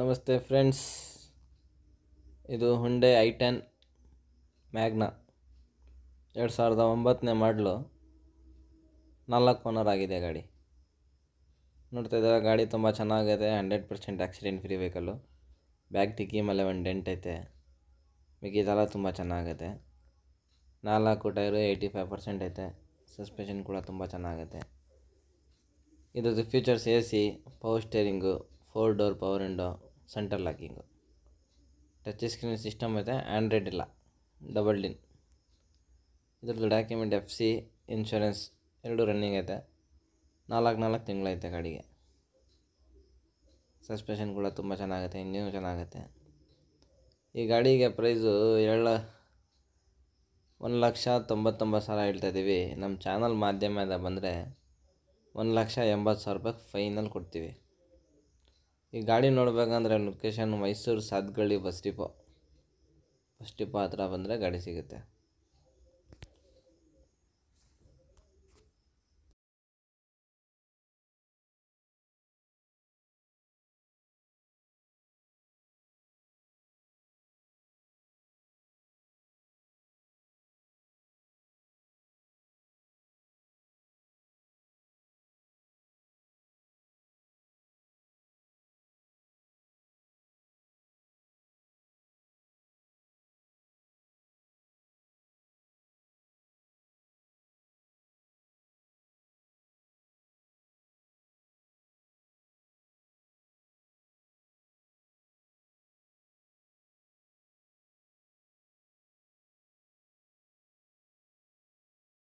ನಮಸ್ತೆ ಫ್ರೆಂಡ್ಸ್ ಇದು ಹುಂಡೆ I ten Magna ಎರಡು ಸಾವಿರದ ಒಂಬತ್ತನೇ ಮಾಡಲು ನಾಲ್ಕು ಓನರ್ ಆಗಿದೆ ಗಾಡಿ ನೋಡ್ತಾ ಇದ್ದಾರೆ ಗಾಡಿ ತುಂಬ ಚೆನ್ನಾಗಿದೆ hundred percent accident free vehicle back ಟಿಕ್ಕಿ ಮೇಲೆ ಒಂದು ಡೆಂಟ್ ಐತೆ ಮಿಕ್ಕಿದೆಲ್ಲ ತುಂಬ ಚೆನ್ನಾಗಿದೆ ನಾಲ್ಕು ಟೈರು ಏಯ್ಟಿ ಫೈವ್ ಪರ್ಸೆಂಟ್ ಐತೆ ಸಸ್ಪೆಷನ್ ಕೂಡ ತುಂಬ ಚೆನ್ನಾಗತ್ತೆ ಇದ್ರದ್ದು features A C power steering four door power window centre locking touch screen system ಐತೆ ಆ್ಯಂಡ್ರಾಯ್ಡ್ ಇಲ್ಲ ಡಬಲ್ ಡಿನ್ ಇದ್ರದ್ದು ಡಾಕ್ಯುಮೆಂಟ್ ಎಫ್ ಸಿ ಇನ್ಶೂರೆನ್ಸ್ ಎರಡು ರನ್ನಿಂಗ್ ಐತೆ ನಾಲ್ಕು ನಾಲ್ಕು ತಿಂಗಳೈತೆ ಗಾಡಿಗೆ ಸಸ್ಪೆನ್ಷನ್ ಕೂಡ ತುಂಬ ಚೆನ್ನಾಗುತ್ತೆ ಇಂಜಿನೂ ಚೆನ್ನಾಗುತ್ತೆ ಈ ಗಾಡಿಗೆ ಪ್ರೈಸು ಎರಡು ಒಂದು ಲಕ್ಷ ತೊಂಬತ್ತೊಂಬತ್ತು ಸಾವಿರ ಹೇಳ್ತಾ ಇದ್ದೀವಿ ನಮ್ಮ ಚಾನಲ್ ಮಾಧ್ಯಮದ ಬಂದರೆ ಒಂದು ಲಕ್ಷ ಎಂಬತ್ತು ಸಾವಿರ ರೂಪಾಯಿ ಫೈನಲ್ ಕೊಡ್ತೀವಿ ಈ ಗಾಡಿ ನೋಡಬೇಕಂದ್ರೆ location Mysuru Sadgalli bus depot bus depot ಹತ್ರ ಬಂದರೆ ಗಾಡಿ ಸಿಗುತ್ತೆ